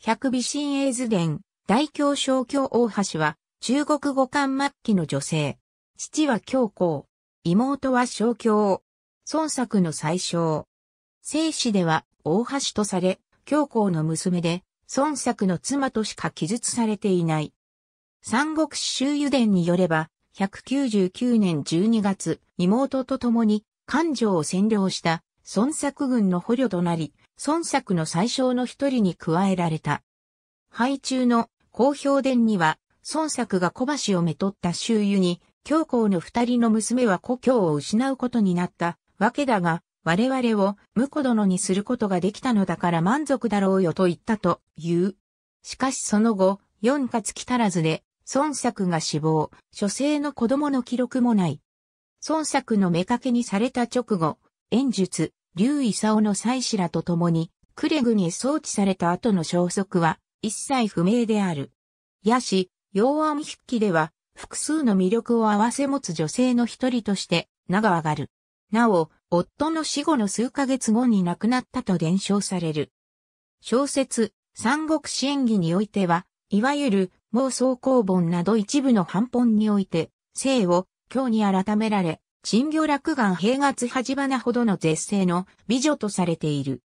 百美神英図伝、大京小京大橋は、中国語間末期の女性。父は京皇。妹は小京。孫作の最小。生死では大橋とされ、京皇の娘で、孫作の妻としか記述されていない。三国志周遊伝によれば、199年12月、妹と共に、漢城を占領した孫作軍の捕虜となり、孫作の最小の一人に加えられた。配中の公表殿には、孫作が小橋をめとった周遊に、教皇の二人の娘は故郷を失うことになったわけだが、我々を婿殿にすることができたのだから満足だろうよと言ったという。しかしその後、四月たらずで、孫作が死亡、諸生の子供の記録もない。孫作の目けにされた直後、演術、劉竿の妻子らと共に、クレグに装置された後の消息は、一切不明である。やし、陽安筆記では、複数の魅力を併せ持つ女性の一人として名が上がる。なお、夫の死後の数ヶ月後に亡くなったと伝承される。小説、三国志演義においては、いわゆる妄想公本など一部の反本において、性を今日に改められ、陳魚落眼平月恥花ほどの絶世の美女とされている。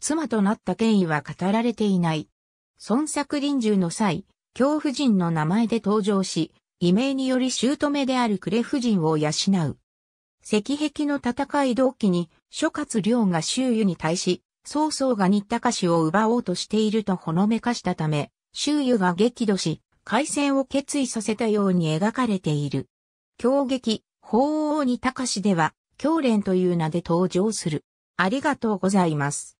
妻となった権威は語られていない。孫作臨終の際、京夫人の名前で登場し、異名により姑である呉夫人を養う。石壁の戦い同期に諸葛亮が周瑜に対し、曹操が新高氏を奪おうとしているとほのめかしたため、周瑜が激怒し、開戦を決意させたように描かれている。狂劇、法王に高しでは、狂連という名で登場する。ありがとうございます。